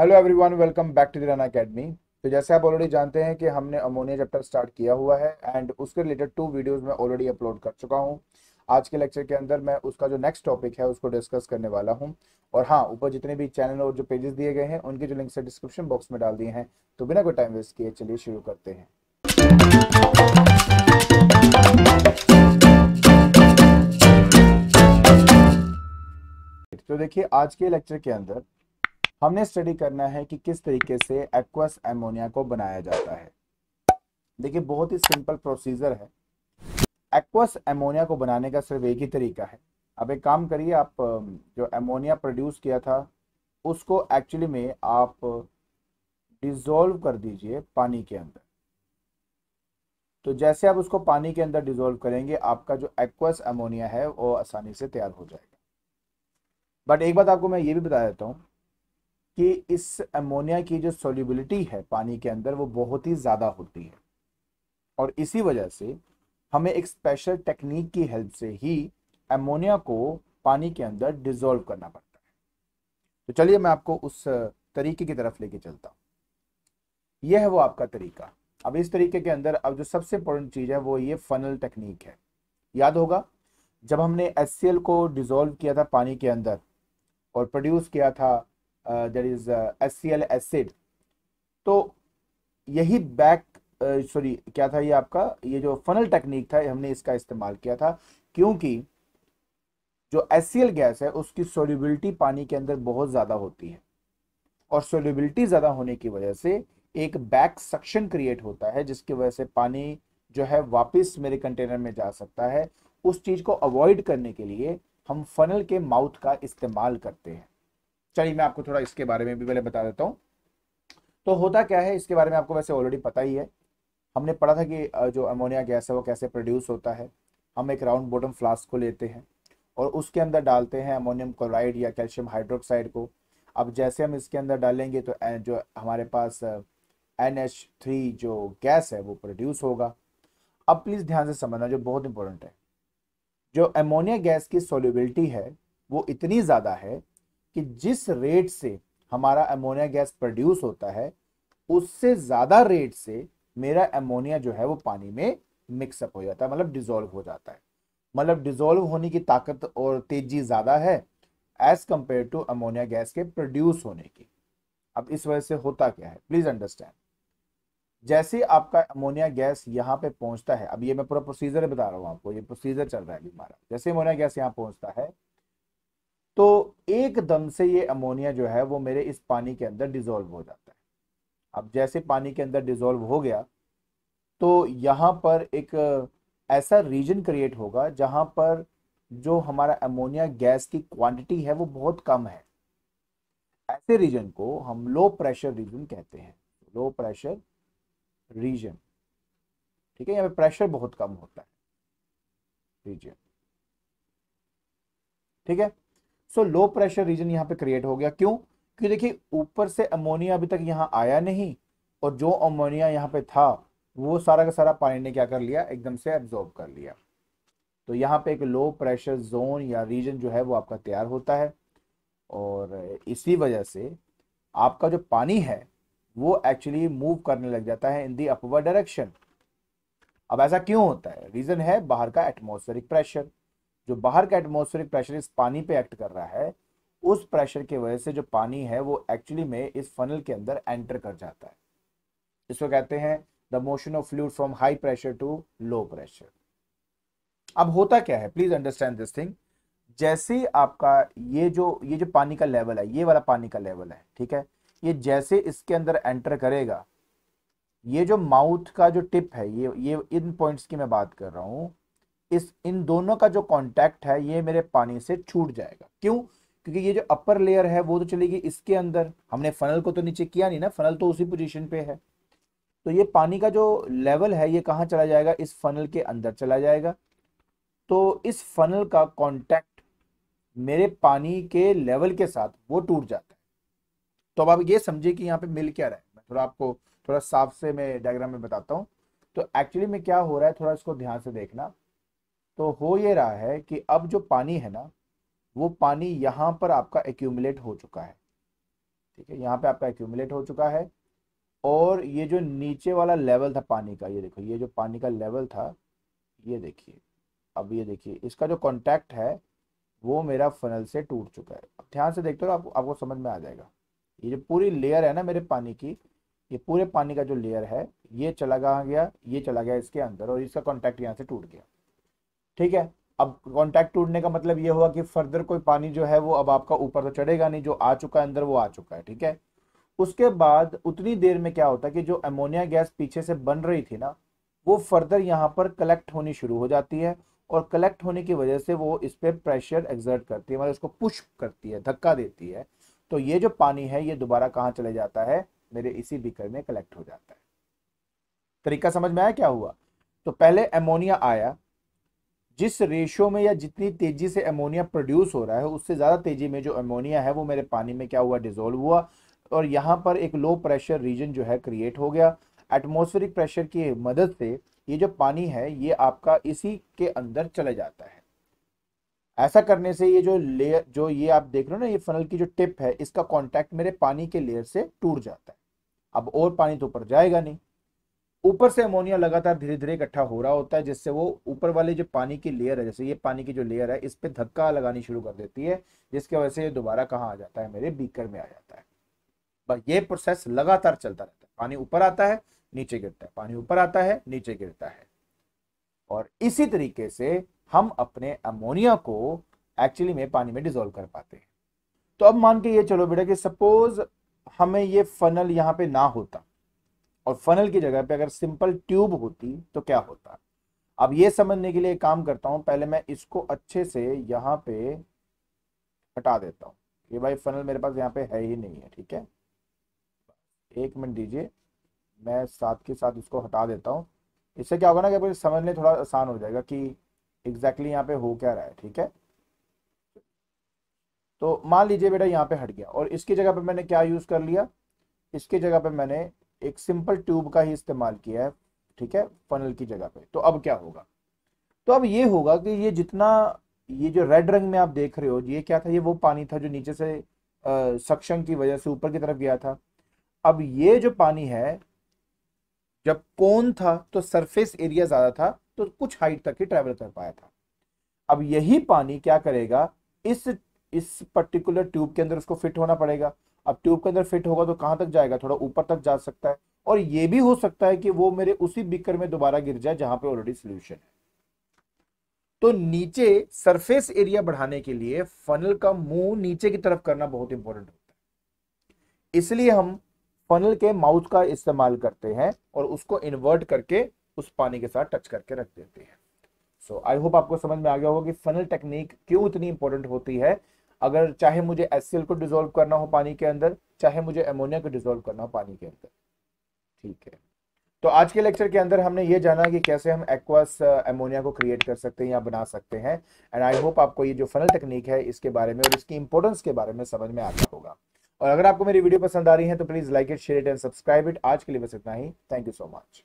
hello everyone welcome back to दिन academy तो जैसे आप ऑलरेडी जानते हैं कि हमने अमोनिया चैप्टर स्टार्ट किया हुआ है एंड उसके रिलेटेड टू वीडियोस मैं ऑलरेडी अपलोड कर चुका हूं आज के लेक्चर के अंदर मैं उसका जो नेक्स्ट टॉपिक है उसको डिस्कस करने वाला हूं और हाँ ऊपर जितने भी चैनल और जो पेजेस दिए गए हैं उनके जो लिंक है डिस्क्रिप्शन बॉक्स में डाल दिए हैं तो बिना कोई टाइम वेस्ट किए चलिए शुरू करते हैं तो देखिए आज के लेक्चर के अंदर हमने स्टडी करना है कि किस तरीके से एक्वस एमोनिया को बनाया जाता है देखिए बहुत ही सिंपल प्रोसीजर है एक्वस एमोनिया को बनाने का सिर्फ एक ही तरीका है अब एक काम करिए आप जो एमोनिया प्रोड्यूस किया था उसको एक्चुअली में आप डिजोल्व कर दीजिए पानी के अंदर तो जैसे आप उसको पानी के अंदर डिजोल्व करेंगे आपका जो एक्वस एमोनिया है वो आसानी से तैयार हो जाएगा बट एक बात आपको मैं ये भी बता देता हूँ कि इस अमोनिया की जो सोल्यूबिलिटी है पानी के अंदर वो बहुत ही ज़्यादा होती है और इसी वजह से हमें एक स्पेशल टेक्निक की हेल्प से ही अमोनिया को पानी के अंदर डिजोल्व करना पड़ता है तो चलिए मैं आपको उस तरीके की तरफ लेके चलता हूँ यह है वो आपका तरीका अब इस तरीके के अंदर अब जो सबसे इंपॉर्टेंट चीज़ है वो ये फनल टेक्निक है याद होगा जब हमने एस को डिज़ोल्व किया था पानी के अंदर और प्रोड्यूस किया था एस सी एल एसिड तो यही बैक सॉरी uh, क्या था ये आपका ये जो फनल टेक्निक था हमने इसका इस्तेमाल किया था क्योंकि जो एस गैस है उसकी सोल्यूबिलिटी पानी के अंदर बहुत ज़्यादा होती है और सोल्यूबिलिटी ज़्यादा होने की वजह से एक बैक सक्शन क्रिएट होता है जिसकी वजह से पानी जो है वापस मेरे कंटेनर में जा सकता है उस चीज़ को अवॉइड करने के लिए हम फनल के माउथ का इस्तेमाल करते हैं चलिए मैं आपको थोड़ा इसके बारे में भी पहले बता देता हूँ तो होता क्या है इसके बारे में आपको वैसे ऑलरेडी पता ही है हमने पढ़ा था कि जो अमोनिया गैस है वो कैसे प्रोड्यूस होता है हम एक राउंड बॉटम फ्लास्क को लेते हैं और उसके अंदर डालते हैं अमोनियम क्लोराइड या कैल्शियम हाइड्रोक्साइड को अब जैसे हम इसके अंदर डालेंगे तो जो हमारे पास एन जो गैस है वो प्रोड्यूस होगा अब प्लीज़ ध्यान से समझना जो बहुत इंपॉर्टेंट है जो एमोनिया गैस की सोल्यूबिलिटी है वो इतनी ज़्यादा है कि जिस रेट से हमारा अमोनिया गैस प्रोड्यूस होता है उससे ज़्यादा रेट से मेरा अमोनिया जो है वो पानी में मिक्सअप हो जाता है मतलब डिजोल्व हो जाता है मतलब डिजोल्व होने की ताकत और तेजी ज़्यादा है as compare to ammonia gas के प्रोड्यूस होने की अब इस वजह से होता क्या है प्लीज़ अंडरस्टैंड जैसे आपका अमोनिया गैस यहाँ पे पहुंचता है अब ये मैं पूरा प्रोसीजर बता रहा हूँ आपको ये प्रोसीजर चल रहा है हमारा जैसे अमोनिया गैस यहाँ पहुंचता है तो एकदम से ये अमोनिया जो है वो मेरे इस पानी के अंदर डिजोल्व हो जाता है अब जैसे पानी के अंदर डिजोल्व हो गया तो यहाँ पर एक ऐसा रीजन क्रिएट होगा जहाँ पर जो हमारा अमोनिया गैस की क्वांटिटी है वो बहुत कम है ऐसे रीजन को हम लो प्रेशर रीजन कहते हैं लो प्रेशर रीजन ठीक है यहाँ पे प्रेशर बहुत कम होता है रीजन ठीक है सो लो प्रेशर रीजन यहाँ पे क्रिएट हो गया क्यों क्योंकि देखिए ऊपर से अमोनिया अभी तक यहाँ आया नहीं और जो अमोनिया यहाँ पे था वो सारा का सारा पानी ने क्या कर लिया एकदम से एब्जॉर्ब कर लिया तो यहाँ पे एक लो प्रेशर जोन या रीजन जो है वो आपका तैयार होता है और इसी वजह से आपका जो पानी है वो एक्चुअली मूव करने लग जाता है इन दी अपवर डायरेक्शन अब ऐसा क्यों होता है रीजन है बाहर का एटमोस्फेरिक प्रेशर जो बाहर का एटमोस्फेरिक प्रेशर इस पानी पे एक्ट कर रहा है उस प्रेशर की वजह से जो पानी है वो एक्चुअली में इस फनल के अंदर एंटर कर जाता है इसको कहते हैं the motion of fluid from high pressure to low pressure अब होता क्या है प्लीज अंडरस्टैंड दिस थिंग जैसे आपका ये जो ये जो पानी का लेवल है ये वाला पानी का लेवल है ठीक है ये जैसे इसके अंदर एंटर करेगा ये जो माउथ का जो टिप है ये ये इन पॉइंट्स की मैं बात कर रहा हूं इस इन दोनों का जो कॉन्टैक्ट है ये मेरे पानी से छूट जाएगा क्यों क्योंकि ये जो अपर लेयर है वो तो चलेगी इसके अंदर हमने फनल को तो नीचे किया नहीं ना फनल तो उसी पोजीशन पे है तो ये पानी का जो लेवल है ये कहाँ चला जाएगा इस फनल के अंदर चला जाएगा तो इस फनल का कांटेक्ट मेरे पानी के लेवल के साथ वो टूट जाता है तो अब आप ये समझिए कि यहाँ पे मिल क्या रहा है मैं थोड़ा आपको थोड़ा साफ से मैं डायग्राम में बताता हूँ तो एक्चुअली में क्या हो रहा है थोड़ा इसको ध्यान से देखना तो हो ये रहा है कि अब जो पानी है ना वो पानी यहाँ पर आपका एक्यूमुलेट हो चुका है ठीक है यहाँ पे आपका एक्यूमुलेट हो चुका है और ये जो नीचे वाला लेवल था पानी का ये देखो ये जो पानी का लेवल था ये देखिए अब ये देखिए इसका जो कॉन्टैक्ट है वो मेरा फनल से टूट चुका है अब ध्यान से देखते हो आप, आपको समझ में आ जाएगा ये जो पूरी लेयर है ना मेरे पानी की ये पूरे पानी का जो लेयर है ये चला गया ये चला गया इसके अंदर और इसका कॉन्टैक्ट यहाँ से टूट गया ठीक है अब कांटेक्ट टूटने का मतलब ये हुआ कि फर्दर कोई पानी जो है वो अब आपका ऊपर तो चढ़ेगा नहीं जो आ चुका है अंदर वो आ चुका है ठीक है उसके बाद उतनी देर में क्या होता है कि जो अमोनिया गैस पीछे से बन रही थी ना वो फर्दर यहाँ पर कलेक्ट होनी शुरू हो जाती है और कलेक्ट होने की वजह से वो इस पर प्रेशर एग्जर्ट करती है मतलब उसको पुश करती है धक्का देती है तो ये जो पानी है ये दोबारा कहाँ चले जाता है मेरे इसी बिकर में कलेक्ट हो जाता है तरीका समझ में आया क्या हुआ तो पहले एमोनिया आया जिस रेशियो में या जितनी तेजी से अमोनिया प्रोड्यूस हो रहा है उससे ज़्यादा तेजी में जो अमोनिया है वो मेरे पानी में क्या हुआ डिज़ोल्व हुआ और यहाँ पर एक लो प्रेशर रीजन जो है क्रिएट हो गया एटमोस्फेरिक प्रेशर की मदद से ये जो पानी है ये आपका इसी के अंदर चले जाता है ऐसा करने से ये जो लेयर जो ये आप देख रहे हो ना ये फनल की जो टिप है इसका कॉन्टेक्ट मेरे पानी के लेयर से टूट जाता है अब और पानी तो ऊपर जाएगा नहीं ऊपर से अमोनिया लगातार धीरे धीरे इकट्ठा हो रहा होता है जिससे वो ऊपर वाले जो पानी की लेयर है जैसे ये पानी की जो लेयर है इस पर धक्का लगानी शुरू कर देती है जिसकी वजह से ये दोबारा कहाँ आ जाता है मेरे बीकर में आ जाता है बस ये प्रोसेस लगातार चलता रहता है पानी ऊपर आता है नीचे गिरता है पानी ऊपर आता है नीचे गिरता है और इसी तरीके से हम अपने अमोनिया को एक्चुअली में पानी में डिजोल्व कर पाते हैं तो अब मान के ये चलो बेटा कि सपोज हमें ये फनल यहाँ पे ना होता और फनल की जगह पे अगर सिंपल ट्यूब होती तो क्या होता अब ये समझने के लिए काम करता हूं पहले मैं इसको अच्छे से यहाँ पे हटा देता हूँ ये भाई फनल मेरे पास यहाँ पे है ही नहीं है ठीक है एक मिनट दीजिए मैं साथ के साथ इसको हटा देता हूँ इससे क्या होगा ना कि मुझे समझने थोड़ा आसान हो जाएगा कि एग्जैक्टली exactly यहाँ पे हो क्या रहा है ठीक है तो मान लीजिए बेटा यहाँ पे हट गया और इसकी जगह पे मैंने क्या यूज़ कर लिया इसकी जगह पे मैंने एक सिंपल ट्यूब का ही इस्तेमाल किया है ठीक है फनल की जगह पे तो अब क्या होगा तो अब ये होगा कि ये जितना ये जो रेड रंग में आप देख रहे हो ये क्या था ये वो पानी था जो नीचे से सक्शन की वजह से ऊपर की तरफ गया था अब ये जो पानी है जब कोन था तो सरफेस एरिया ज़्यादा था तो कुछ हाइट तक ही ट्रेवल कर पाया था अब यही पानी क्या करेगा इस इस पर्टिकुलर ट्यूब के अंदर उसको फिट होना पड़ेगा अब ट्यूब के अंदर फिट होगा तो कहाँ तक जाएगा थोड़ा ऊपर तक जा सकता है और ये भी हो सकता है कि वो मेरे उसी बिकर में दोबारा गिर जाए जहां पे ऑलरेडी सोल्यूशन है तो नीचे सरफेस एरिया बढ़ाने के लिए फनल का मुंह नीचे की तरफ करना बहुत इंपॉर्टेंट होता है इसलिए हम फनल के माउथ का इस्तेमाल करते हैं और उसको इन्वर्ट करके उस पानी के साथ टच करके रख देते हैं सो आई होप आपको समझ में आ गया होगा कि फनल टेक्निक क्यों इतनी इंपॉर्टेंट होती है अगर चाहे मुझे एस को डिजोल्व करना हो पानी के अंदर चाहे मुझे एमोनिया को डिजोल्व करना हो पानी के अंदर ठीक है तो आज के लेक्चर के अंदर हमने ये जाना कि कैसे हम एक्वास एमोनिया uh, को क्रिएट कर सकते हैं या बना सकते हैं एंड आई होप आपको ये जो फनल टेक्निक है इसके बारे में और इसकी इंपॉर्टेंस के बारे में समझ में आता होगा और अगर आपको मेरी वीडियो पसंद आ रही है तो please like it share it and subscribe it आज के लिए बस इतना ही थैंक यू सो मच